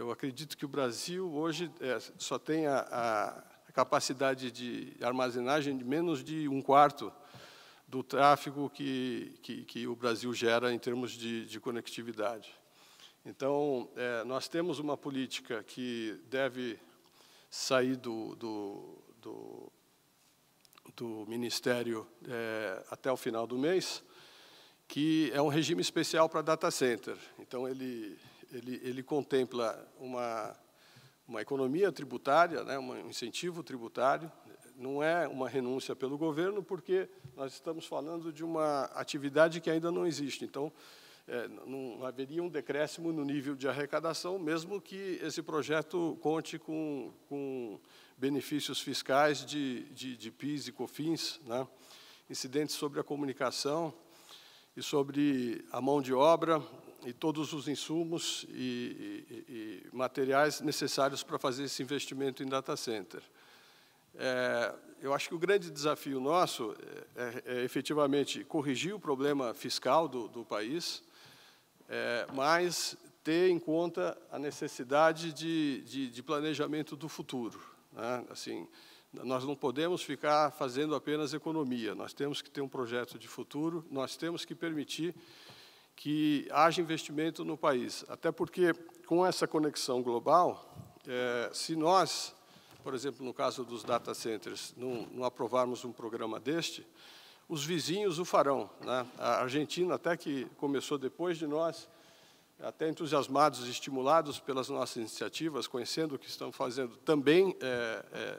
Eu acredito que o Brasil hoje é, só tem a, a capacidade de armazenagem de menos de um quarto do tráfego que, que, que, o Brasil gera em termos de, de conectividade. Então, é, nós temos uma política que deve sair do, do, do, do Ministério é, até o final do mês, que é um regime especial para data center. Então, ele, ele, ele contempla uma, uma economia tributária, né, um incentivo tributário, não é uma renúncia pelo governo, porque nós estamos falando de uma atividade que ainda não existe. Então, é, não haveria um decréscimo no nível de arrecadação, mesmo que esse projeto conte com, com benefícios fiscais de, de, de PIS e COFINS, né? incidentes sobre a comunicação e sobre a mão de obra, e todos os insumos e, e, e materiais necessários para fazer esse investimento em data center. É, eu acho que o grande desafio nosso é, é, é efetivamente corrigir o problema fiscal do, do país, é, mas ter em conta a necessidade de, de, de planejamento do futuro. Né? Assim, nós não podemos ficar fazendo apenas economia, nós temos que ter um projeto de futuro, nós temos que permitir que haja investimento no país. Até porque, com essa conexão global, é, se nós, por exemplo, no caso dos data centers, não, não aprovarmos um programa deste, os vizinhos o farão. Né? A Argentina, até que começou depois de nós, até entusiasmados, estimulados pelas nossas iniciativas, conhecendo o que estão fazendo, também é, é,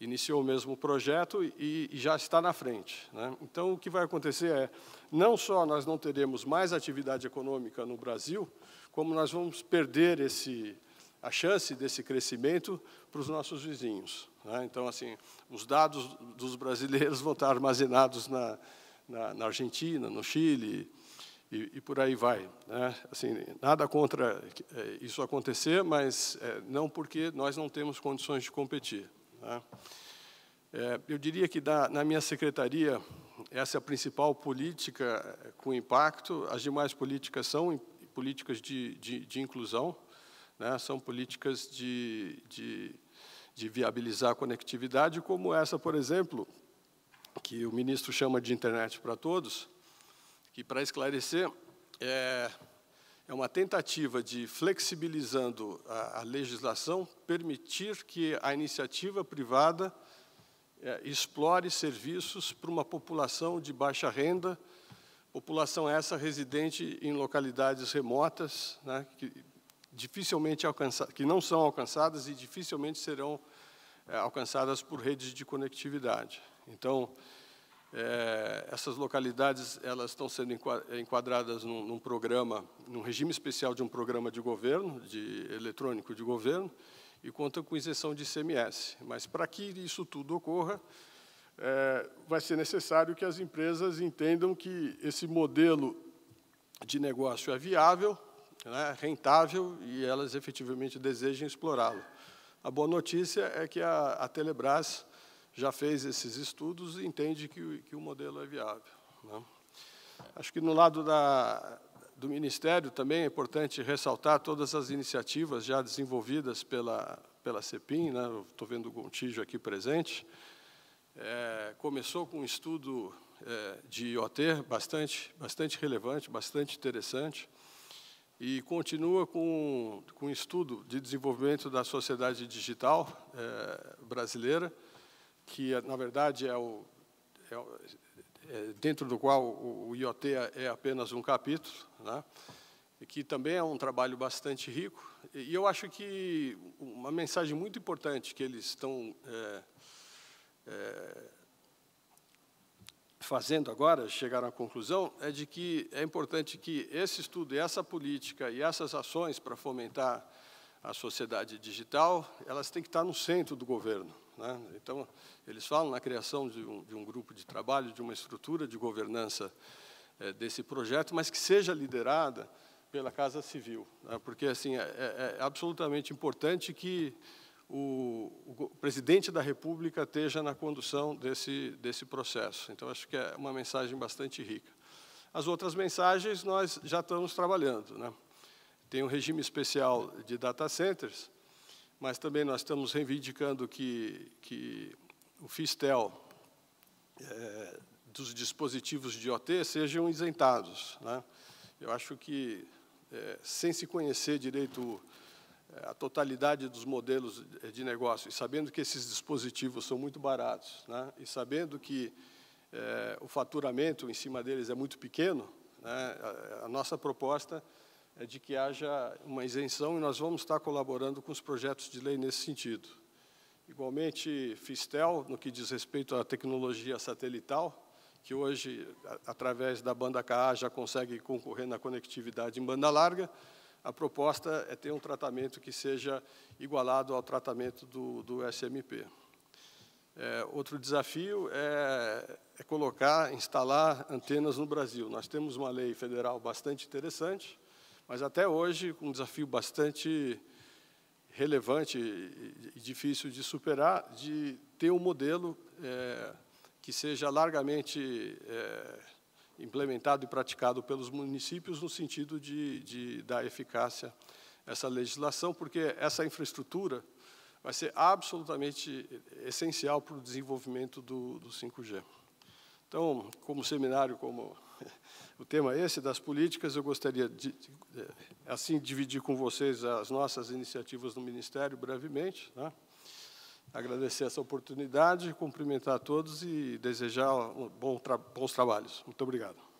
iniciou o mesmo projeto e, e já está na frente. Né? Então, o que vai acontecer é, não só nós não teremos mais atividade econômica no Brasil, como nós vamos perder esse, a chance desse crescimento para os nossos vizinhos. Né? Então, assim, os dados dos brasileiros vão estar armazenados na, na, na Argentina, no Chile, e, e, por aí vai. Né? Assim, nada contra é, isso acontecer, mas é, não porque nós não temos condições de competir. Né? É, eu diria que da, na minha secretaria, essa é a principal política eh, com impacto, as demais políticas são políticas de, de, de inclusão, né? são políticas de, de, de viabilizar a conectividade, como essa, por exemplo, que o ministro chama de internet para todos, que, para esclarecer, é, é uma tentativa de, flexibilizando a, a legislação, permitir que a iniciativa privada é, explore serviços para uma população de baixa renda, população essa residente em localidades remotas, né, que dificilmente alcança, que não são alcançadas e dificilmente serão é, alcançadas por redes de conectividade. Então, é, essas localidades elas estão sendo enquadradas num, num, programa, num regime especial de um programa de governo, de eletrônico de governo, e contam com isenção de ICMS. Mas para que isso tudo ocorra, é, vai ser necessário que as empresas entendam que esse modelo de negócio é viável, né, rentável, e elas efetivamente desejem explorá-lo. A boa notícia é que a, a Telebrás já fez esses estudos e entende que, que o modelo é viável. Né? Acho que no lado da, do Ministério também é importante ressaltar todas as iniciativas já desenvolvidas pela, pela CEPIM, né? estou vendo o Gontijo aqui presente, é, começou com um estudo é, de IoT bastante, bastante relevante, bastante interessante, e continua com, com um estudo de desenvolvimento da sociedade digital é, brasileira, que na verdade é o, é, é, dentro do qual o, o IoT é apenas um capítulo, né? E que também é um trabalho bastante rico. E eu acho que uma mensagem muito importante que eles estão é, é, fazendo agora, chegaram à conclusão, é de que é importante que esse estudo, essa política e essas ações para fomentar a sociedade digital, elas têm que estar no centro do governo. Né? Então, eles falam na criação de um, de um, grupo de trabalho, de uma estrutura de governança é, desse projeto, mas que seja liderada pela Casa Civil, né? porque assim é, é, é absolutamente importante que o, o, presidente da República esteja na condução desse desse processo. Então acho que é uma mensagem bastante rica. As outras mensagens nós já estamos trabalhando, né? Tem um regime especial de data centers mas também nós estamos reivindicando que, que o FISTEL é, dos dispositivos de OT sejam isentados. Né? Eu acho que, é, sem se conhecer direito é, a totalidade dos modelos é, de negócio, e sabendo que esses dispositivos são muito baratos, né? e sabendo que é, o faturamento em cima deles é muito pequeno, né? a, a nossa proposta é é de que haja uma isenção e nós vamos estar colaborando com os projetos de lei nesse sentido. Igualmente, Fistel, no que diz respeito à tecnologia satelital, que hoje, através da banda KA, já consegue concorrer na conectividade em banda larga, a proposta é ter um tratamento que seja igualado ao tratamento do, do SMP. É, outro desafio é, é colocar, instalar antenas no Brasil. Nós temos uma lei federal bastante interessante, mas até hoje um desafio bastante relevante e difícil de superar, de ter um modelo é, que seja largamente é, implementado e praticado pelos municípios no sentido de, de dar eficácia a essa legislação, porque essa infraestrutura vai ser absolutamente essencial para o desenvolvimento do, do 5G. Então, como seminário, como o tema esse das políticas, eu gostaria de, eh, assim, dividir com vocês as nossas iniciativas no Ministério brevemente. Né? Agradecer essa oportunidade, cumprimentar a todos e desejar bons trabalhos. Muito obrigado.